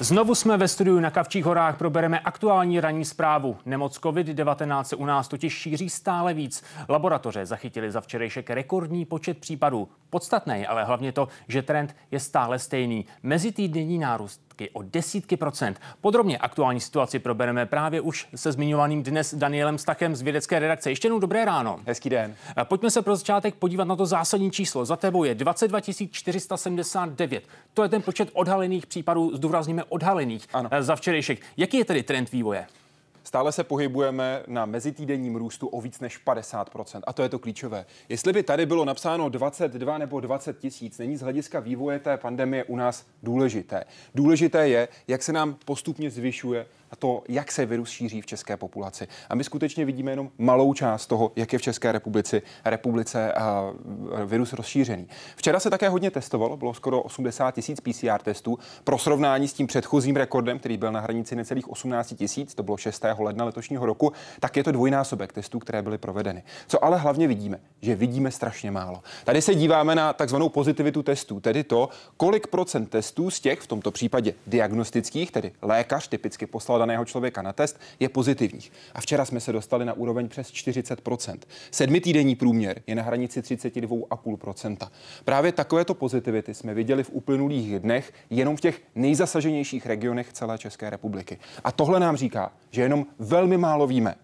Znovu jsme ve studiu na Kavčích horách, probereme aktuální ranní zprávu. Nemoc COVID-19 se u nás totiž šíří stále víc. Laboratoře zachytili za včerejšek rekordní počet případů. Podstatné je ale hlavně to, že trend je stále stejný. Mezitýdenní nárůst částky o desítky procent. Podrobně aktuální situaci probereme právě už se zmiňovaným dnes Danielem Stachem z vědecké redakce. Ještě jednou dobré ráno. Hezký den. Pojďme se pro začátek podívat na to zásadní číslo. Za tebou je 22 479. To je ten počet odhalených případů, zdůrazníme odhalených ano. E, za včerejšek. Jaký je tedy trend vývoje? Stále se pohybujeme na mezitýdenním růstu o víc než 50%. A to je to klíčové. Jestli by tady bylo napsáno 22 nebo 20 tisíc, není z hlediska vývoje té pandemie u nás důležité. Důležité je, jak se nám postupně zvyšuje a to, jak se virus šíří v české populaci. A my skutečně vidíme jenom malou část toho, jak je v České republice, republice eh, a, virus rozšířený. Včera se také hodně testovalo, bylo skoro 80 tisíc PCR testů. Pro srovnání s tím předchozím rekordem, který byl na hranici necelých 18 tisíc, to bylo 6. ledna letošního roku, tak je to dvojnásobek testů, které byly provedeny. Co ale hlavně vidíme, že vidíme strašně málo. Tady se díváme na takzvanou pozitivitu testů, tedy to, kolik procent testů z těch, v tomto případě diagnostických, tedy lékař typicky poslal poslal daného člověka na test, je pozitivních. A včera jsme se dostali na úroveň přes 40 sedmi týdenní průměr je na hranici 32,5 Právě takovéto pozitivity jsme viděli v uplynulých dnech jenom v těch nejzasaženějších regionech celé České republiky. A tohle nám říká, že jenom velmi málo víme,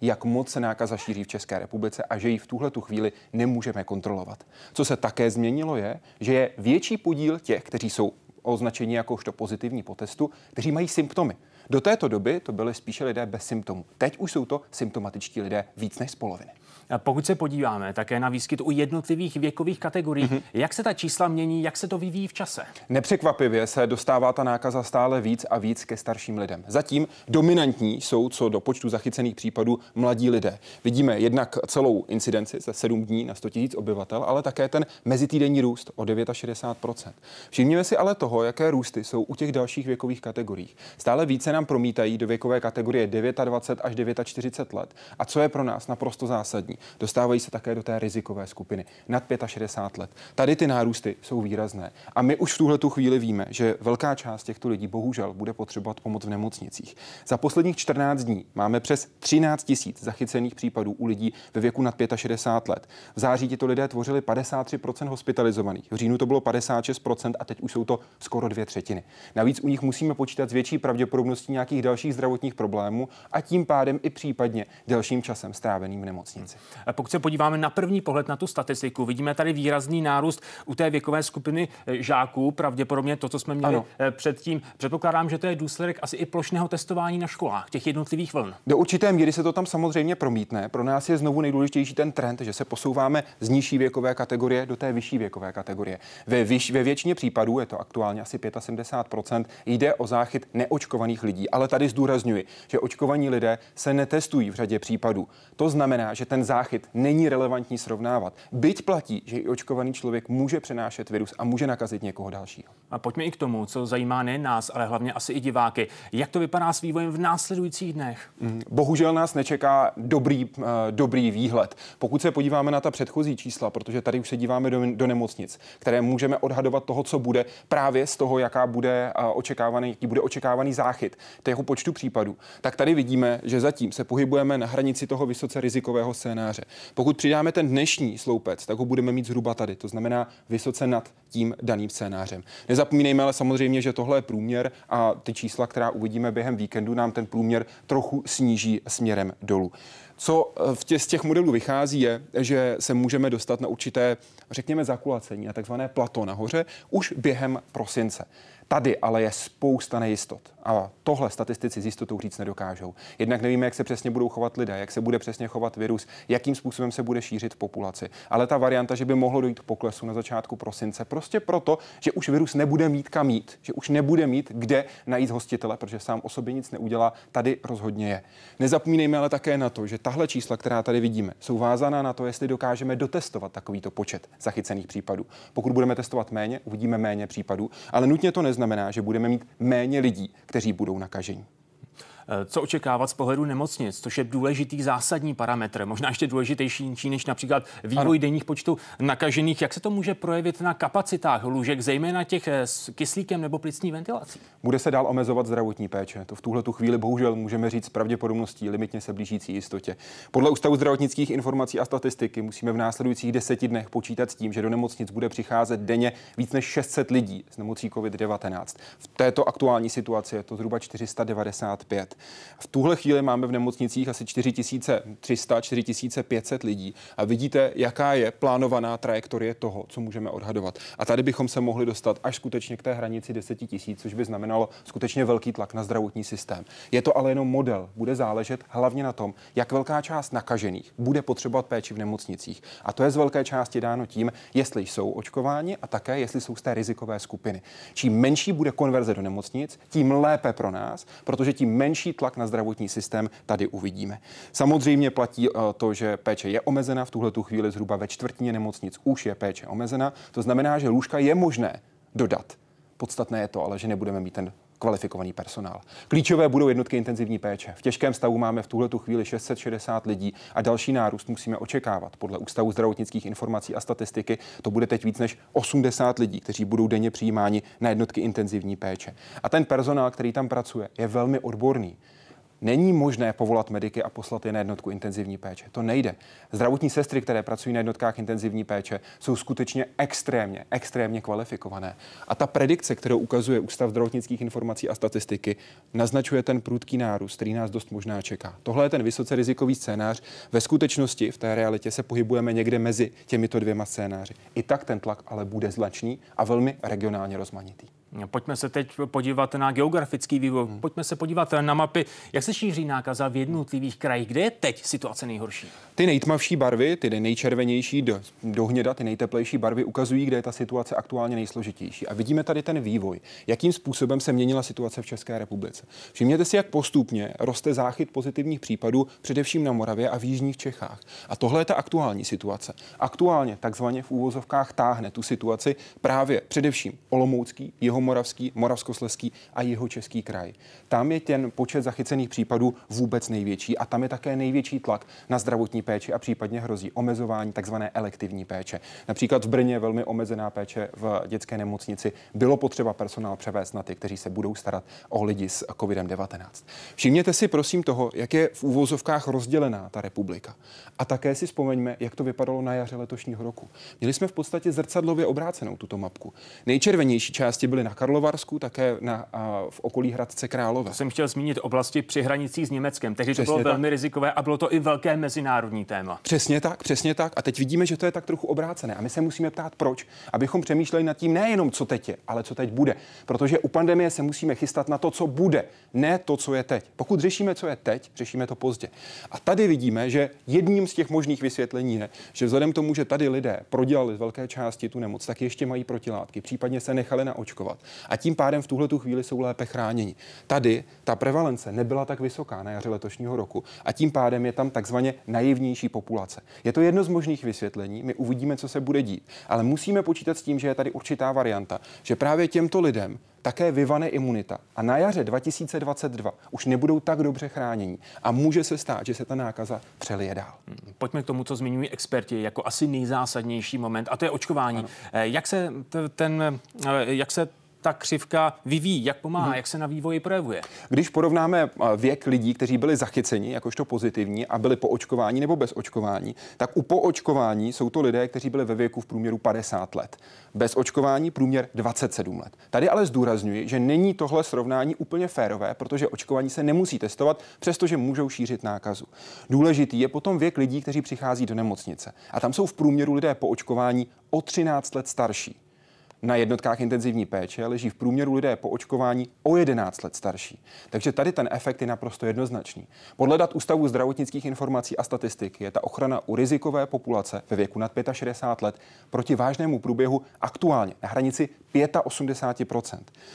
jak moc se nákaza šíří v České republice a že ji v tuhle tu chvíli nemůžeme kontrolovat. Co se také změnilo je, že je větší podíl těch, kteří jsou označení jakožto pozitivní po testu, kteří mají symptomy. Do této doby to byly spíše lidé bez symptomů. Teď už jsou to symptomatičtí lidé víc než z poloviny. Pokud se podíváme také na výskyt u jednotlivých věkových kategorií, mm-hmm. jak se ta čísla mění, jak se to vyvíjí v čase? Nepřekvapivě se dostává ta nákaza stále víc a víc ke starším lidem. Zatím dominantní jsou co do počtu zachycených případů mladí lidé. Vidíme jednak celou incidenci ze 7 dní na 100 000 obyvatel, ale také ten mezitýdenní růst o 69 Všimněme si ale toho, jaké růsty jsou u těch dalších věkových kategorií. Stále více nám promítají do věkové kategorie 29 až 49 let. A co je pro nás naprosto zásadní? dostávají se také do té rizikové skupiny nad 65 let. Tady ty nárůsty jsou výrazné. A my už v tuhle tu chvíli víme, že velká část těchto lidí bohužel bude potřebovat pomoc v nemocnicích. Za posledních 14 dní máme přes 13 tisíc zachycených případů u lidí ve věku nad 65 let. V září tito lidé tvořili 53 hospitalizovaných. V říjnu to bylo 56 a teď už jsou to skoro dvě třetiny. Navíc u nich musíme počítat s větší pravděpodobností nějakých dalších zdravotních problémů a tím pádem i případně delším časem stráveným v nemocnici. Pokud se podíváme na první pohled na tu statistiku, vidíme tady výrazný nárůst u té věkové skupiny eh, žáků, pravděpodobně to, co jsme měli ano. Eh, předtím. Předpokládám, že to je důsledek asi i plošného testování na školách, těch jednotlivých vln. Do určité míry se to tam samozřejmě promítne. Pro nás je znovu nejdůležitější ten trend, že se posouváme z nižší věkové kategorie do té vyšší věkové kategorie. Ve, vyš, ve většině případů, je to aktuálně asi 75%, jde o záchyt neočkovaných lidí. Ale tady zdůrazňuji, že očkovaní lidé se netestují v řadě případů. To znamená, že ten záchyt záchyt není relevantní srovnávat. Byť platí, že i očkovaný člověk může přenášet virus a může nakazit někoho dalšího. A pojďme i k tomu, co zajímá ne nás, ale hlavně asi i diváky. Jak to vypadá s vývojem v následujících dnech? Mm, bohužel nás nečeká dobrý, eh, dobrý výhled. Pokud se podíváme na ta předchozí čísla, protože tady už se díváme do, do nemocnic, které můžeme odhadovat toho, co bude právě z toho, jaká bude eh, očekávaný, jaký bude očekávaný záchyt tého počtu případů, tak tady vidíme, že zatím se pohybujeme na hranici toho vysoce rizikového scénáře scénáře. Pokud přidáme ten dnešní sloupec, tak ho budeme mít zhruba tady, to znamená vysoce nad tím daným scénářem. Nezapomínejme ale samozřejmě, že tohle je průměr a ty čísla, která uvidíme během víkendu, nám ten průměr trochu sníží směrem dolů. Co eh, v tě, z těch modelů vychází, je, že se můžeme dostat na určité, řekněme, zakulacení, na takzvané plato nahoře, už během prosince. Tady ale je spousta nejistot. A tohle statistici s jistotou říct nedokážou. Jednak nevíme, jak se přesně budou chovat lidé, jak se bude přesně chovat virus, jakým způsobem se bude šířit v populaci. Ale ta varianta, že by mohlo dojít k poklesu na začátku prosince, prostě proto, že už virus nebude mít kam mít, že už nebude mít kde najít hostitele, protože sám o sobě nic neudělá, tady rozhodně je. Nezapomínejme ale také na to, že tahle čísla, která tady vidíme, jsou vázaná na to, jestli dokážeme dotestovat takovýto počet zachycených případů. Pokud budeme testovat méně, uvidíme méně případů, ale nutně to neznamená, že budeme mít méně lidí, kteří kteří budou nakaženi. Eh, co očekávat z pohledu nemocnic, což je důležitý zásadní parametr, možná ještě důležitější než například vývoj ano. denních počtu nakažených. Jak se to může projevit na kapacitách lůžek, zejména těch eh, s kyslíkem nebo plicní ventilací? Bude se dál omezovat zdravotní péče. To v tuhle tu chvíli bohužel můžeme říct s pravděpodobností limitně se blížící jistotě. Podle Ústavu zdravotnických informací a statistiky musíme v následujících deseti dnech počítat s tím, že do nemocnic bude přicházet denně víc než 600 lidí s nemocí COVID-19. V této aktuální situaci je to zhruba 495. V tuhle chvíli máme v nemocnicích asi 4300, 4500 lidí a vidíte, jaká je plánovaná trajektorie toho, co můžeme odhadovat. A tady bychom se mohli dostat až skutečně k té hranici 10 tisíc, což by znamenalo skutečně velký tlak na zdravotní systém. Je to ale jenom model, bude záležet hlavně na tom, jak velká část nakažených bude potřebovat péči v nemocnicích. A to je z velké části dáno tím, jestli jsou očkováni a také jestli jsou z té rizikové skupiny. Čím menší bude konverze do nemocnic, tím lépe pro nás, protože tím menší větší tlak na zdravotní systém tady uvidíme. Samozřejmě platí eh, to, že péče je omezena. V tuhle chvíli zhruba ve čtvrtině nemocnic už je péče omezena. To znamená, že lůžka je možné dodat. Podstatné je to ale, že nebudeme mít ten kvalifikovaný personál. Klíčové budou jednotky intenzivní péče. V těžkém stavu máme v tuhle chvíli 660 lidí a další nárůst musíme očekávat. Podle Ústavu zdravotnických informací a statistiky to bude teď víc než 80 lidí, kteří budou denně přijímáni na jednotky intenzivní péče. A ten personál, který tam pracuje, je velmi odborný. Není možné povolat mediky a poslat je na jednotku intenzivní péče. To nejde. Zdravotní sestry, které pracují na jednotkách intenzivní péče, jsou skutečně extrémně, extrémně kvalifikované. A ta predikce, kterou ukazuje Ústav zdravotnických informací a statistiky, naznačuje ten prudký nárůst, který nás dost možná čeká. Tohle je ten vysoce rizikový scénář. Ve skutečnosti v té realitě se pohybujeme někde mezi těmito dvěma scénáři. I tak ten tlak ale bude zlačný a velmi regionálně rozmanitý. Pojďme se teď podívat na geografický vývoj, hmm. pojďme se podívat na mapy, jak se šíří nákaza v jednotlivých krajích. Kde je teď situace nejhorší? Ty nejtmavší barvy, ty nejčervenější do, do hněda, ty nejteplejší barvy ukazují, kde je ta situace aktuálně nejsložitější. A vidíme tady ten vývoj, jakým způsobem se měnila situace v České republice. Všimněte si, jak postupně roste záchyt pozitivních případů, především na Moravě a v jižních Čechách. A tohle je ta aktuální situace. Aktuálně takzvaně v úvozovkách táhne tu situaci právě především Olomoucký, jeho Jihomoravský, Moravskosleský a Jihočeský kraj. Tam je ten počet zachycených případů vůbec největší a tam je také největší tlak na zdravotní péči a případně hrozí omezování tzv. elektivní péče. Například v Brně velmi omezená péče v dětské nemocnici. Bylo potřeba personál převést na ty, kteří se budou starat o lidi s COVID-19. Všimněte si prosím toho, jak je v úvozovkách rozdělená ta republika. A také si vzpomeňme, jak to vypadalo na jaře letošního roku. Měli jsme v podstatě zrcadlově obrácenou tuto mapku. Nejčervenější části byly na Karlovarsku, také na, a, v okolí Hradce Králové. To jsem chtěl zmínit oblasti při hranicích s Německem. Tehdy přesně to bylo tak. velmi rizikové a bylo to i velké mezinárodní téma. Přesně tak, přesně tak. A teď vidíme, že to je tak trochu obrácené. A my se musíme ptát, proč, abychom přemýšleli nad tím nejenom, co teď je, ale co teď bude. Protože u pandemie se musíme chystat na to, co bude, ne to, co je teď. Pokud řešíme, co je teď, řešíme to pozdě. A tady vidíme, že jedním z těch možných vysvětlení je, že vzhledem k tomu, že tady lidé prodělali z velké části tu nemoc, tak ještě mají protilátky, případně se nechali naočkovat zvyšovat. A tím pádem v tuhle tu chvíli jsou lépe chráněni. Tady ta prevalence nebyla tak vysoká na jaře letošního roku a tím pádem je tam takzvaně naivnější populace. Je to jedno z možných vysvětlení, my uvidíme, co se bude dít, ale musíme počítat s tím, že je tady určitá varianta, že právě těmto lidem také vyvane imunita a na jaře 2022 už nebudou tak dobře chráněni a může se stát, že se ta nákaza přelije dál. Hmm, pojďme k tomu, co zmiňují experti jako asi nejzásadnější moment a to je očkování. Ano. Eh, jak se, ten, eh, jak se ta křivka vyvíjí, jak pomáhá, hmm. jak se na vývoji projevuje. Když porovnáme eh, věk lidí, kteří byli zachyceni jakožto pozitivní a byli po očkování nebo bez očkování, tak u poočkování jsou to lidé, kteří byli ve věku v průměru 50 let. Bez očkování průměr 27 let. Tady ale zdůrazňuji, že není tohle srovnání úplně férové, protože očkování se nemusí testovat, přestože můžou šířit nákazu. Důležitý je potom věk lidí, kteří přichází do nemocnice. A tam jsou v průměru lidé po očkování o 13 let starší na jednotkách intenzivní péče leží v průměru lidé po očkování o 11 let starší. Takže tady ten efekt je naprosto jednoznačný. Podle dat Ústavu zdravotnických informací a statistiky je ta ochrana u rizikové populace ve věku nad 65 let proti vážnému průběhu aktuálně na hranici 85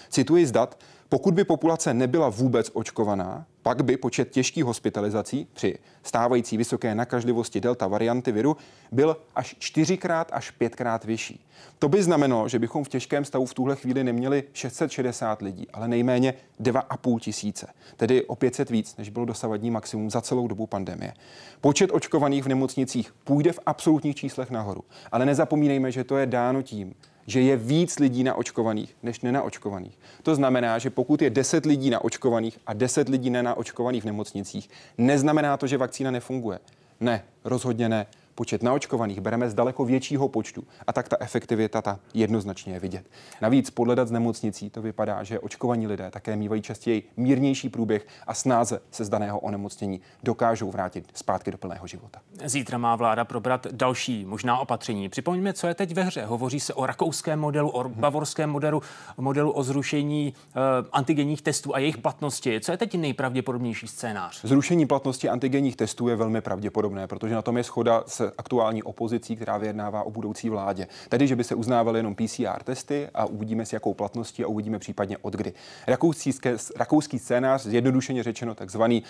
Cituji z dat, pokud by populace nebyla vůbec očkovaná, pak by počet těžkých hospitalizací při stávající vysoké nakažlivosti delta varianty viru byl až čtyřikrát až pětkrát vyšší. To by znamenalo, že bychom v těžkém stavu v tuhle chvíli neměli 660 lidí, ale nejméně 2,5 tisíce, tedy o 500 víc, než bylo dosavadní maximum za celou dobu pandemie. Počet očkovaných v nemocnicích půjde v absolutních číslech nahoru, ale nezapomínejme, že to je dáno tím, že je víc lidí na očkovaných než nenaočkovaných. To znamená, že pokud je 10 lidí na očkovaných a 10 lidí nenaočkovaných v nemocnicích, neznamená to, že vakcína nefunguje. Ne, rozhodně ne počet naočkovaných bereme z daleko většího počtu a tak ta efektivita ta jednoznačně je vidět. Navíc podle dat z nemocnicí to vypadá, že očkovaní lidé také mývají častěji mírnější průběh a snáze se z daného onemocnění dokážou vrátit zpátky do plného života. Zítra má vláda probrat další možná opatření. Připomeňme, co je teď ve hře. Hovoří se o rakouském modelu, o mhm. bavorském modelu, modelu o zrušení e, antigenních testů a jejich platnosti. Co je teď nejpravděpodobnější scénář? Zrušení platnosti antigenních testů je velmi pravděpodobné, protože na tom je schoda se aktuální opozicí, která vyjednává o budoucí vládě. Tedy, že by se uznávaly jenom PCR testy a uvidíme s jakou platností a uvidíme případně od kdy. Rakouský, rakouský scénář, zjednodušeně řečeno takzvaný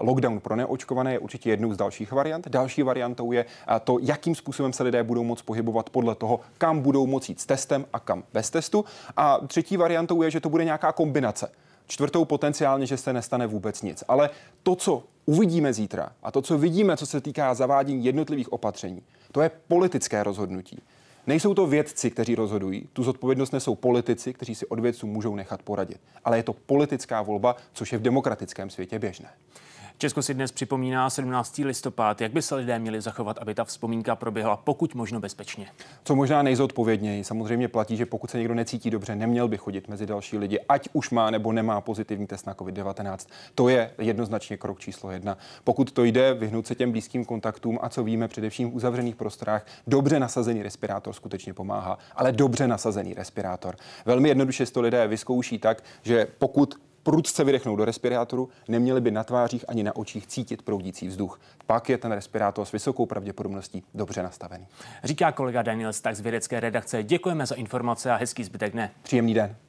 lockdown pro neočkované, je určitě jednou z dalších variant. Další variantou je to, jakým způsobem se lidé budou moc pohybovat podle toho, kam budou moci jít s testem a kam bez testu. A třetí variantou je, že to bude nějaká kombinace čtvrtou potenciálně, že se nestane vůbec nic. Ale to, co uvidíme zítra a to, co vidíme, co se týká zavádění jednotlivých opatření, to je politické rozhodnutí. Nejsou to vědci, kteří rozhodují, tu zodpovědnost nesou politici, kteří si od vědců můžou nechat poradit. Ale je to politická volba, což je v demokratickém světě běžné. Česko si dnes připomíná 17. listopad. Jak by se lidé měli zachovat, aby ta vzpomínka proběhla pokud možno bezpečně? Co možná nejzodpovědněji. Samozřejmě platí, že pokud se někdo necítí dobře, neměl by chodit mezi další lidi, ať už má nebo nemá pozitivní test na COVID-19. To je jednoznačně krok číslo jedna. Pokud to jde, vyhnout se těm blízkým kontaktům a co víme především v uzavřených prostorách, dobře nasazený respirátor skutečně pomáhá, ale dobře nasazený respirátor. Velmi jednoduše to lidé vyzkouší tak, že pokud prudce vydechnou do respirátoru, neměli by na tvářích ani na očích cítit proudící vzduch. Pak je ten respirátor s vysokou pravděpodobností dobře nastavený. Říká kolega Daniel Stach z vědecké redakce. Děkujeme za informace a hezký zbytek dne. Příjemný den.